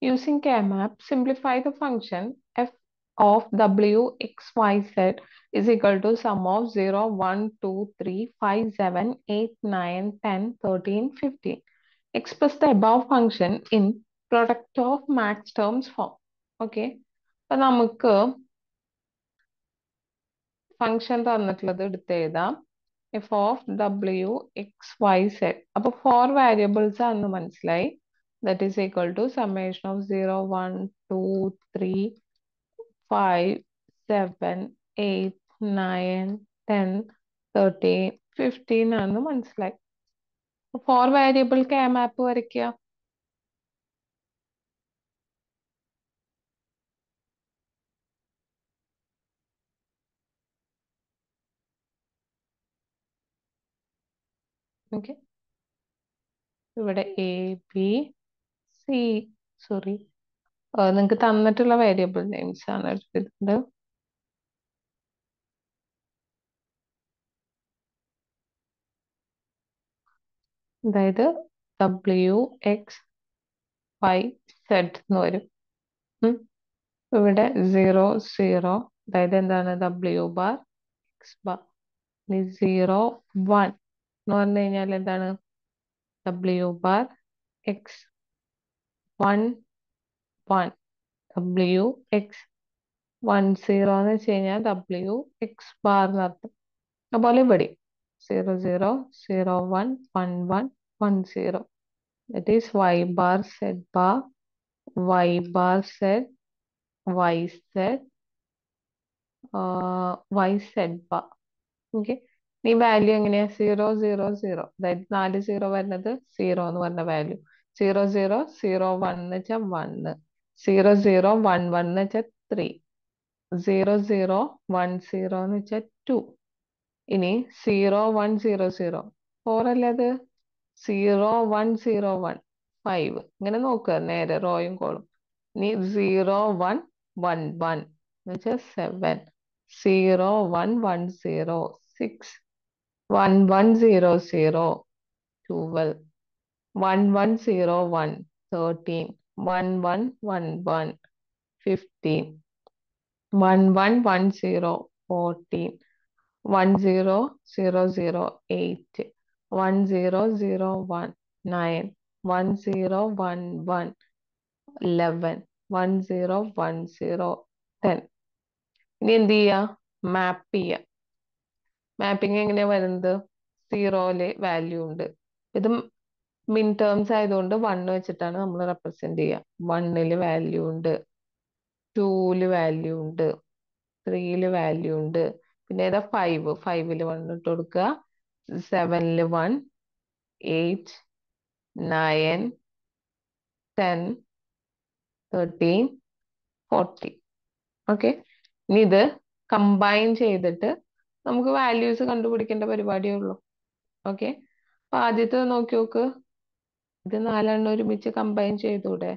Using K-map, simplify the function f of w x y z is equal to sum of 0, 1, 2, 3, 5, 7, 8, 9, 10, 13, 15. Express the above function in product of max terms form. Okay. അപ്പം നമുക്ക് function തന്നിട്ടുള്ളത് എടുത്ത് എഴുതാം F of W X Y Z അപ്പൊ four variables ആണെന്ന് മനസ്സിലായി that is equal to summation of 0, 1, 2, 3, 5, 7, 8, 9, 10, 13, 15 ആണെന്ന് മനസ്സിലായി ഫോർ വേരിയബിൾ കെ മാപ്പ് വരയ്ക്കുക ഓക്കെ ഇവിടെ എ ബി സി സോറി നിങ്ങൾക്ക് തന്നിട്ടുള്ള വേരിയബിൾ നെയിംസ് ആണ് എടുത്തിട്ടുണ്ട് അതായത് ഡബ്ല്യു എക്സ് വൈ സെഡ് എന്ന് വരും ഇവിടെ സീറോ സീറോ അതായത് എന്താണ് ഡബ്ല്യു ബാർ എക്സ് ബാർ ഇനി സീറോ വൺ എന്ന് പറഞ്ഞു കഴിഞ്ഞാൽ എന്താണ് W bar X one one W X one zero എന്ന് വെച്ച് കഴിഞ്ഞാൽ ഡബ്ല്യു എക്സ് ബാർ എന്നർത്ഥം അതുപോലെ ഇവിടെ zero zero zero one one one one zero that is Y bar Z bar Y bar Z Y Z Y Z bar okay ഈ value എങ്ങനെയാ zero zero zero അതായത് നാല് സീറോ വരുന്നത് zero എന്ന് പറഞ്ഞ value zero zero zero one എന്ന് വെച്ചാൽ one zero zero one one എന്ന് വെച്ചാൽ three zero zero one zero എന്ന് വെച്ചാൽ ടു ഇനി zero one zero zero four അല്ലേ അത് zero one zero one five ഇങ്ങനെ നോക്കുക നേരെ റോയും കോളും ഇനി സീറോ വൺ വൺ വൺ എന്ന് വെച്ചാൽ seven zero one one zero six one one zero zero twelve one one zero one thirteen one one one one fifteen one one one zero fourteen one zero zero zero eight one zero zero one nine one zero one one eleven one zero one zero ten ഇനി എന്ത് ചെയ്യാ മാപ്പ് ചെയ്യാം mapping എങ്ങനെയാ വരുന്നത് സീറോയിലെ value ഉണ്ട് ഇത് മിൻ terms ആയതുകൊണ്ട് വൺ വെച്ചിട്ടാണ് നമ്മൾ റെപ്രസെന്റ് ചെയ്യുക വണ്ണിൽ വാല്യൂ ഉണ്ട് ടൂല് വാല്യൂ ഉണ്ട് ത്രീയിൽ വാല്യൂ ഉണ്ട് പിന്നെ ഏതാ ഫൈവ് ഫൈവിൽ വൺ ഇട്ട് കൊടുക്കുക സെവനിൽ one eight nine ten thirteen forty okay ഇനി ഇത് കമ്പൈൻ ചെയ്തിട്ട് നമുക്ക് വാല്യൂസ് കണ്ടുപിടിക്കേണ്ട പരിപാടിയേ ഉള്ളൂ ഓക്കെ അപ്പൊ ആദ്യത്തെ നോക്കി നോക്ക് ഇത് നാലെണ്ണം ഒരുമിച്ച് കമ്പൈൻ ചെയ്തൂടെ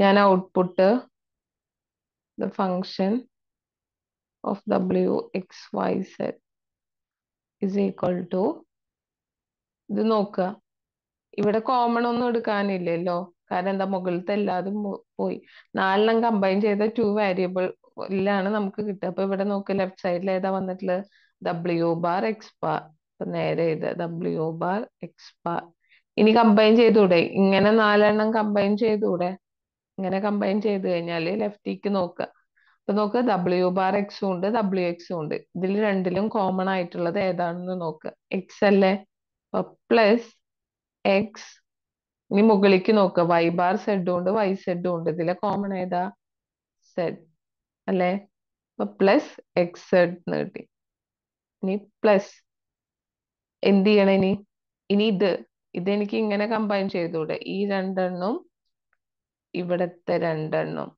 ഞാൻ output the function of W X Y set is equal to ഇത് നോക്കുക ഇവിടെ കോമൺ ഒന്നും എടുക്കാനില്ലല്ലോ കാരണം എന്താ മുകളിലത്തെ എല്ലാതും പോയി നാലെണ്ണം കമ്പൈൻ ചെയ്ത ടു വാരിയബിൾ വേരിയബിളിലാണ് നമുക്ക് കിട്ടുക അപ്പൊ ഇവിടെ നോക്കുക ലെഫ്റ്റ് സൈഡിൽ ഏതാ വന്നിട്ടുള്ളത് ഡബ്ല്യു ബാർ എക്സ് ബാർ നേരെ ഇത് ഡബ്ല്യു ബാർ എക്സ് ബാർ ഇനി കമ്പൈൻ ചെയ്തൂടെ ഇങ്ങനെ നാലെണ്ണം കമ്പൈൻ ചെയ്തൂടെ ഇങ്ങനെ കമ്പൈൻ ചെയ്ത് കഴിഞ്ഞാൽ ലെഫ്റ്റിക്ക് നോക്കുക അപ്പൊ നോക്കുക ഡബ്ല്യു ബാർ എക്സും ഉണ്ട് ഡബ്ല്യു എക്സും ഉണ്ട് ഇതിൽ രണ്ടിലും കോമൺ ആയിട്ടുള്ളത് ഏതാണെന്ന് നോക്കുക എക്സ് അല്ലേ പ്ലസ് എക്സ് ഇനി മുകളിലേക്ക് നോക്കുക വൈ ബാർ സെഡും ഉണ്ട് വൈ സെഡും ഉണ്ട് ഇതിലെ കോമൺ ഏതാ സെഡ് അല്ലേ അപ്പൊ പ്ലസ് എക്സ് z എന്ന് കിട്ടി ഇനി പ്ലസ് എന്ത് ചെയ്യണം ഇനി ഇനി ഇത് ഇതെനിക്ക് ഇങ്ങനെ കമ്പൈൻ ചെയ്തുകൂടെ ഈ രണ്ടെണ്ണവും ഇവിടത്തെ രണ്ടെണ്ണം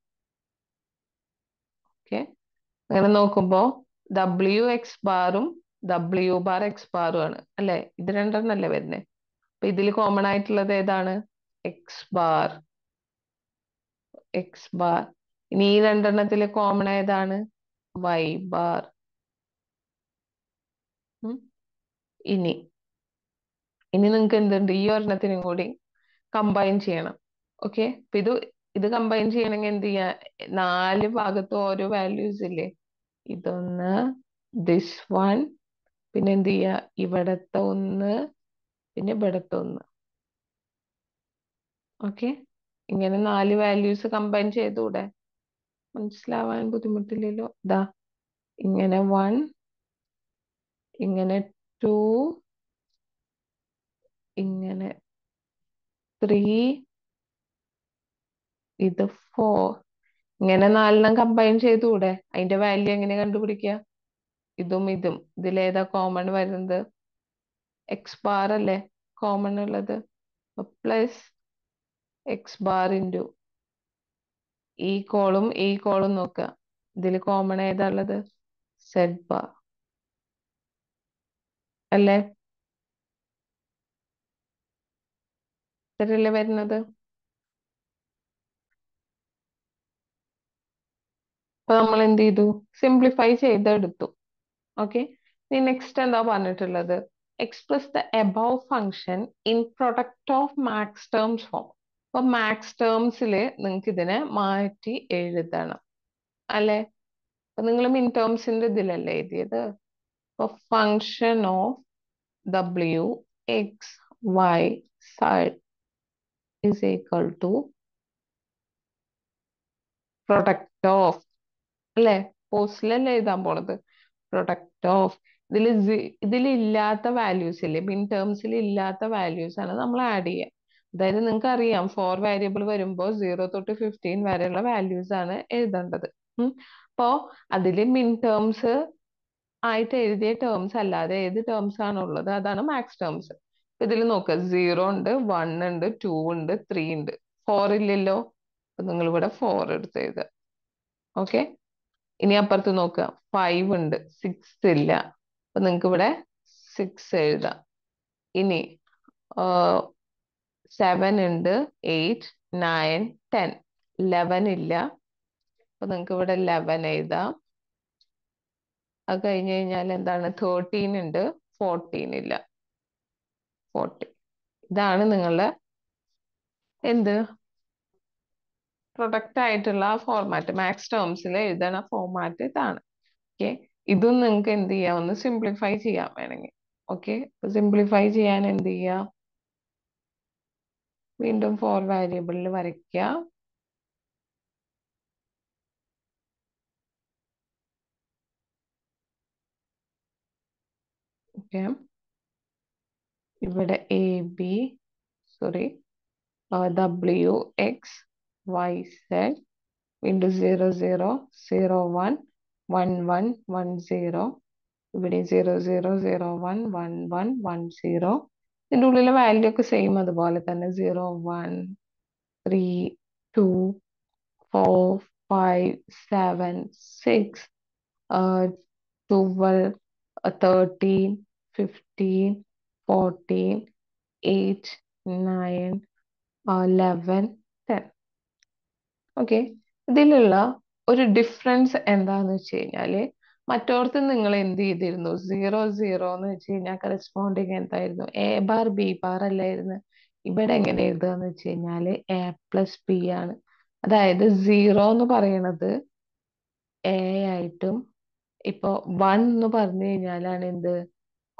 ഓക്കെ അങ്ങനെ നോക്കുമ്പോൾ ഡബ്ല്യു എക്സ് ബാറും ഡബ്ല്യു ബാർ എക്സ് ബാറും ആണ് അല്ലെ ഇത് രണ്ടെണ്ണല്ലേ വരുന്നത് അപ്പൊ ഇതിൽ കോമൺ ആയിട്ടുള്ളത് ഏതാണ് എക്സ് ബാർ എക്സ് ബാർ ഇനി ഈ രണ്ടെണ്ണത്തിൽ കോമൺ ഏതാണ് വൈ ബാർ ഇനി ഇനി നിങ്ങൾക്ക് എന്തുണ്ട് ഈ ഒരെണ്ണത്തിനും കൂടി കമ്പൈൻ ചെയ്യണം ഓക്കെ അപ്പൊ ഇത് ഇത് കമ്പൈൻ ചെയ്യണമെങ്കിൽ എന്ത് ചെയ്യാ നാല് ഭാഗത്ത് ഓരോ വാല്യൂസ് ഇല്ലേ ഇതൊന്ന് ദിസ് വൺ പിന്നെ എന്ത് ചെയ്യാ ഇവിടത്തെ ഒന്ന് പിന്നെ ഇവിടത്തെ ഒന്ന് ഓക്കെ ഇങ്ങനെ നാല് വാല്യൂസ് കമ്പൈൻ ചെയ്തുകൂടെ മനസ്സിലാവാൻ ബുദ്ധിമുട്ടില്ലല്ലോ ഇതാ ഇങ്ങനെ വൺ ഇങ്ങനെ ടു ഇങ്ങനെ ത്രീ ഇത് ഫോർ ഇങ്ങനെ നാലെണ്ണം കമ്പൈൻ ചെയ്തുകൂടെ അതിന്റെ വാല്യൂ എങ്ങനെ കണ്ടുപിടിക്കുക ഇതും ഇതും ഇതിലേതാ കോമൺ വരുന്നത് എക്സ് ബാർ അല്ലേ കോമൺ ഉള്ളത് പ്ലസ് എക്സ് ബാർ ഇൻറ്റു ഈ കോളും ഈ കോളും നോക്കുക ഇതിൽ കോമൺ ഏതാ ഉള്ളത് സെഡ് ബാർ അല്ലേ ഇവരല്ലേ വരുന്നത് അപ്പൊ നമ്മൾ എന്ത് ചെയ്തു സിംപ്ലിഫൈ ചെയ്തെടുത്തു ഓക്കെ ഇനി നെക്സ്റ്റ് എന്താ പറഞ്ഞിട്ടുള്ളത് express the above function in product of max terms form അപ്പൊ മാക്സ് ടേംസിൽ നിങ്ങൾക്ക് ഇതിനെ മാറ്റി എഴുതണം അല്ലെ അപ്പൊ നിങ്ങൾ മിൻ ടേംസിന്റെ ഇതിലല്ലേ എഴുതിയത് അപ്പൊ function of W X Y side is equal to product of അല്ലെ പോസ്റ്റിലല്ലേ എഴുതാൻ പോണത് പ്രൊഡക്റ്റ് ഓഫ് ഇതിൽ ഇല്ലാത്ത വാല്യൂസ് ഇല്ലേ മിൻ ടേംസിൽ ഇല്ലാത്ത വാല്യൂസ് ആണ് നമ്മൾ ആഡ് ചെയ്യുക അതായത് നിങ്ങൾക്ക് അറിയാം ഫോർ വേരിയബിൾ വരുമ്പോൾ സീറോ തൊട്ട് ഫിഫ്റ്റീൻ വരെയുള്ള വാല്യൂസ് ആണ് എഴുതേണ്ടത് അപ്പോ അതിൽ മിൻ ടേംസ് ആയിട്ട് എഴുതിയ ടേംസ് അല്ലാതെ ഏത് ടേംസ് ആണുള്ളത് അതാണ് മാക്സ് ടേംസ് ഇതിൽ നോക്കുക സീറോ ഉണ്ട് വൺ ഉണ്ട് ടു ഉണ്ട് ത്രീ ഉണ്ട് ഫോർ ഇല്ലല്ലോ അപ്പൊ നിങ്ങൾ ഇവിടെ ഫോർ എടുത്ത് എഴുതുക ഓക്കെ ഇനി അപ്പുറത്ത് നോക്കുക ഫൈവ് ഉണ്ട് സിക്സ് ഇല്ല അപ്പൊ നിങ്ങൾക്ക് ഇവിടെ സിക്സ് എഴുതാം ഇനി സെവൻ ഉണ്ട് എയ്റ്റ് നയൻ ടെൻ ലെവൻ ഇല്ല അപ്പൊ നിങ്ങൾക്ക് ഇവിടെ ലെവൻ എഴുതാം അത് കഴിഞ്ഞ് കഴിഞ്ഞാൽ എന്താണ് തേർട്ടീൻ ഉണ്ട് ഫോർട്ടീൻ ഇല്ല ഫോർട്ടി ഇതാണ് നിങ്ങളുടെ എന്ത് പ്രൊഡക്റ്റ് ആയിട്ടുള്ള ഫോർമാറ്റ് മാക്സ് ടേംസിൽ എഴുതണ ഫോർമാറ്റ് ഇതാണ് ഓക്കെ ഇതും നിങ്ങൾക്ക് എന്ത് ചെയ്യാം ഒന്ന് സിംപ്ലിഫൈ ചെയ്യാം വേണമെങ്കിൽ ഓക്കെ സിംപ്ലിഫൈ ചെയ്യാൻ എന്ത് ചെയ്യാം വീണ്ടും ഫോർ വാരിയബിളിൽ വരയ്ക്കുക ഓക്കെ ഇവിടെ A B sorry W X Y Z window zero zero zero one one one one zero ഇവിടെ zero zero zero one one one one zero ഇതിൻ്റെ ഉള്ളിലെ വാല്യൂ ഒക്കെ സെയിം അതുപോലെ തന്നെ zero one three two four five seven six twelve thirteen fifteen 14, 8, 9, 11, 10. Okay ഇതിലുള്ള ഒരു difference എന്താന്ന് വെച്ച് കഴിഞ്ഞാല് മറ്റോർത്ത് നിങ്ങൾ എന്ത് ചെയ്തിരുന്നു സീറോ സീറോ എന്ന് വെച്ച് കഴിഞ്ഞാൽ കറസ്പോണ്ടിങ് എന്തായിരുന്നു എ ബാർ ബി ബാർ അല്ലായിരുന്നു ഇവിടെ എങ്ങനെ എഴുതാന്ന് വെച്ച് കഴിഞ്ഞാല് എ പ്ലസ് ബി ആണ് അതായത് സീറോ എന്ന് പറയണത് എ ആയിട്ടും ഇപ്പോ വൺ എന്ന് പറഞ്ഞു കഴിഞ്ഞാലാണ് എന്ത്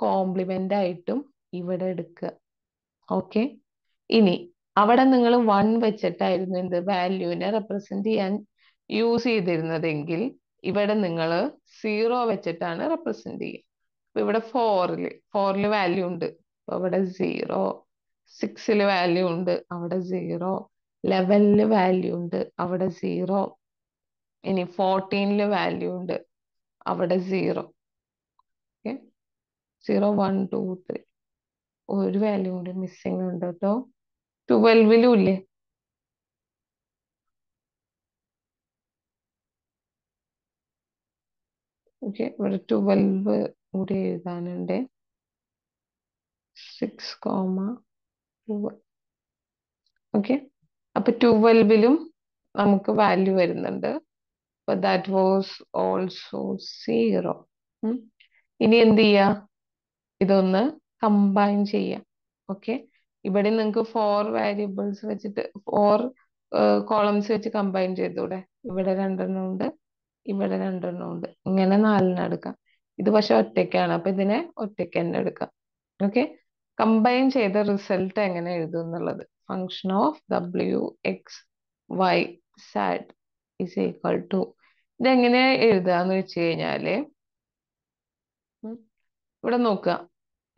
കോംപ്ലിമെന്റ് ആയിട്ടും ഇവിടെ എടുക്കുക ഓക്കെ ഇനി അവിടെ നിങ്ങൾ വൺ വെച്ചിട്ടായിരുന്നു എന്ത് വാല്യൂവിനെ റെപ്രസെന്റ് ചെയ്യാൻ യൂസ് ചെയ്തിരുന്നതെങ്കിൽ ഇവിടെ നിങ്ങൾ സീറോ വെച്ചിട്ടാണ് റെപ്രസെന്റ് ചെയ്യുക അപ്പൊ ഇവിടെ ഫോറില് ഫോറിൽ വാല്യൂ ഉണ്ട് അപ്പൊ അവിടെ സീറോ സിക്സിൽ വാല്യൂ ഉണ്ട് അവിടെ സീറോ ലെവനിൽ വാല്യൂ ഉണ്ട് അവിടെ സീറോ ഇനി ഫോർട്ടീനില് വാല്യൂ ഉണ്ട് അവിടെ zero okay zero one two three ഒരു വാല്യൂ കൂടി മിസ്സിംഗ് ഉണ്ട് കേട്ടോ ട്വൽവിലും ഇല്ലേ ഓക്കെ ഇവിടെ ട്വൽവ് കൂടി എഴുതാനുണ്ട് സിക്സ് കോമ ഓക്കെ അപ്പൊ ട്വൽവിലും നമുക്ക് വാല്യൂ വരുന്നുണ്ട് അപ്പൊ ദാറ്റ് വാസ് ഓൾസോ സീറോ ഇനി എന്ത് ചെയ്യുക ഇതൊന്ന് കമ്പൈൻ ചെയ്യാം ഓക്കെ ഇവിടെ നിങ്ങൾക്ക് ഫോർ വാരിയബിൾസ് വെച്ചിട്ട് ഫോർ കോളംസ് വെച്ച് കമ്പൈൻ ചെയ്തൂടെ ഇവിടെ രണ്ടെണ്ണം ഉണ്ട് ഇവിടെ രണ്ടെണ്ണം ഉണ്ട് ഇങ്ങനെ നാലെണ്ണം എടുക്കാം ഇത് പക്ഷെ ഒറ്റയ്ക്കാണ് അപ്പൊ ഇതിനെ ഒറ്റയ്ക്ക് തന്നെ എടുക്കാം ഓക്കെ കമ്പൈൻ ചെയ്ത റിസൾട്ട് എങ്ങനെ എഴുതും എന്നുള്ളത് function of W X Y set is equal to ഇതെങ്ങനെ എഴുതാന്ന് വെച്ച് കഴിഞ്ഞാല് ഇവിടെ നോക്കുക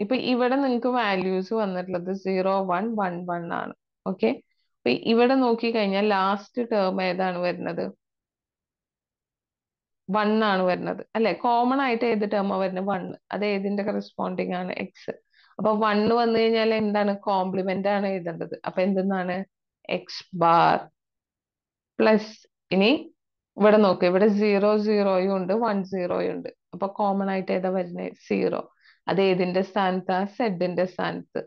ഇപ്പൊ ഇവിടെ നിങ്ങൾക്ക് വാല്യൂസ് വന്നിട്ടുള്ളത് സീറോ വൺ വൺ വൺ ആണ് ഓക്കെ അപ്പൊ ഇവിടെ നോക്കിക്കഴിഞ്ഞാൽ ലാസ്റ്റ് ടേം ഏതാണ് വരുന്നത് വൺ ആണ് വരുന്നത് അല്ലെ കോമൺ ആയിട്ട് ഏത് ടേമാണ് വരുന്നത് വൺ അത് ഏതിന്റെ കറസ്പോണ്ടിങ് ആണ് എക്സ് അപ്പൊ വൺ വന്നു കഴിഞ്ഞാൽ എന്താണ് കോംപ്ലിമെന്റ് ആണ് എഴുതേണ്ടത് അപ്പൊ എന്തെന്നാണ് എക്സ് ബാർ പ്ലസ് ഇനി ഇവിടെ നോക്ക് ഇവിടെ സീറോ സീറോയും ഉണ്ട് വൺ സീറോയും ഉണ്ട് അപ്പൊ കോമൺ ആയിട്ട് ഏതാ വരുന്നത് സീറോ അത് ഏതിന്റെ സ്ഥാനത്താ സെഡിന്റെ സ്ഥാനത്ത്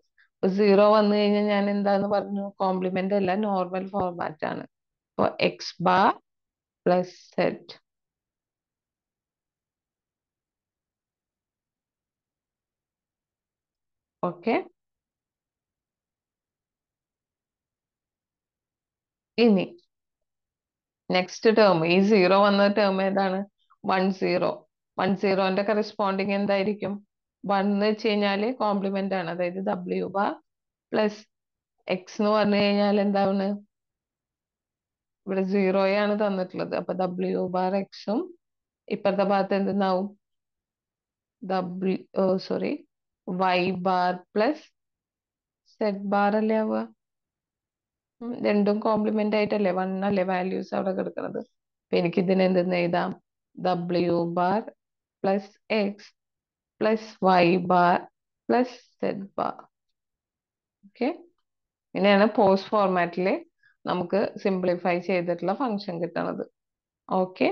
സീറോ വന്നു കഴിഞ്ഞാൽ ഞാൻ എന്താന്ന് പറഞ്ഞു കോംപ്ലിമെന്റ് അല്ല നോർമൽ ഫോർമാറ്റ് ആണ് അപ്പൊ X bar plus Z okay ഇനി നെക്സ്റ്റ് ടേം ഈ സീറോ വന്ന ടേം ഏതാണ് വൺ സീറോ വൺ സീറോന്റെ കറസ്പോണ്ടിങ് എന്തായിരിക്കും വൺ വെച്ച് കഴിഞ്ഞാൽ കോംപ്ലിമെന്റ് ആണ് അതായത് ഡബ്ല്യു ബാർ പ്ലസ് എക്സ് എന്ന് പറഞ്ഞു കഴിഞ്ഞാൽ എന്താണ് ഇവിടെ സീറോയാണ് തന്നിട്ടുള്ളത് അപ്പൊ ഡബ്ല്യു ബാർ എക്സും ഇപ്പുറത്തെ ഭാഗത്ത് എന്തെന്നാവും W sorry Y bar plus Z bar അല്ലേ ആവുക രണ്ടും കോംപ്ലിമെന്റ് ആയിട്ടല്ലേ വൺ അല്ലേ വാല്യൂസ് അവിടെ കിടക്കുന്നത് അപ്പൊ എനിക്ക് ഇതിനെന്തെന്ന് എഴുതാം W bar plus X plus Y bar plus Z bar okay ഇങ്ങനെയാണ് പോസ്റ്റ് ഫോർമാറ്റിൽ നമുക്ക് സിംപ്ലിഫൈ ചെയ്തിട്ടുള്ള ഫംഗ്ഷൻ കിട്ടണത് ഓക്കെ